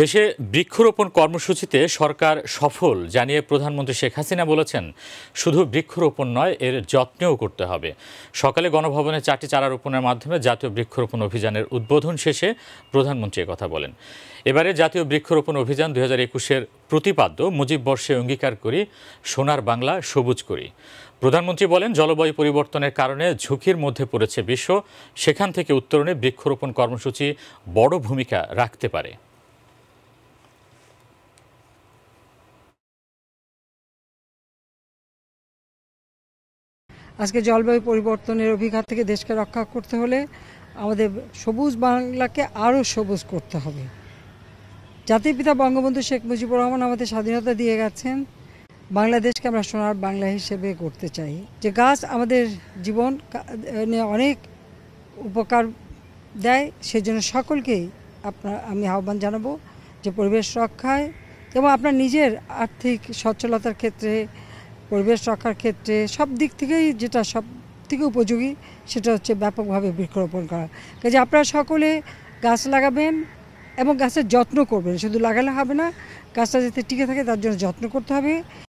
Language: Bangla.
দেশে বৃক্ষরোপণ কর্মসূচিতে সরকার সফল জানিয়ে প্রধানমন্ত্রী শেখ হাসিনা বলেছেন শুধু বৃক্ষরোপণ নয় এর যত্নেও করতে হবে সকালে গণভবনে চারটি চারা রোপণের মাধ্যমে জাতীয় বৃক্ষরোপণ অভিযানের উদ্বোধন শেষে প্রধানমন্ত্রী কথা বলেন এবারে জাতীয় বৃক্ষরোপণ অভিযান দু হাজার একুশের প্রতিপাদ্য মুজিব বর্ষে অঙ্গীকার করি সোনার বাংলা সবুজ করি প্রধানমন্ত্রী বলেন জলবায়ু পরিবর্তনের কারণে ঝুঁকির মধ্যে পড়েছে বিশ্ব সেখান থেকে উত্তরণে বৃক্ষরোপণ কর্মসূচি বড় ভূমিকা রাখতে পারে আজকে জলবায়ু পরিবর্তনের অভিঘাত থেকে দেশকে রক্ষা করতে হলে আমাদের সবুজ বাংলাকে আরও সবুজ করতে হবে জাতির পিতা বঙ্গবন্ধু শেখ মুজিবুর রহমান আমাদের স্বাধীনতা দিয়ে গেছেন বাংলাদেশকে আমরা সোনার বাংলা হিসেবে করতে চাই যে গাছ আমাদের জীবন অনেক উপকার দেয় সেজন্য সকলকেই আপনার আমি আহ্বান জানাবো যে পরিবেশ রক্ষায় এবং আপনার নিজের আর্থিক সচ্ছলতার ক্ষেত্রে পরিবেশ রক্ষার ক্ষেত্রে সব দিক থেকেই যেটা সব থেকে উপযোগী সেটা হচ্ছে ব্যাপকভাবে বৃক্ষরোপণ করা কাজে আপনারা সকলে গাছ লাগাবেন এবং গাছের যত্ন করবেন শুধু লাগালে হবে না গাছটা যাতে টিকে থাকে তার জন্য যত্ন করতে হবে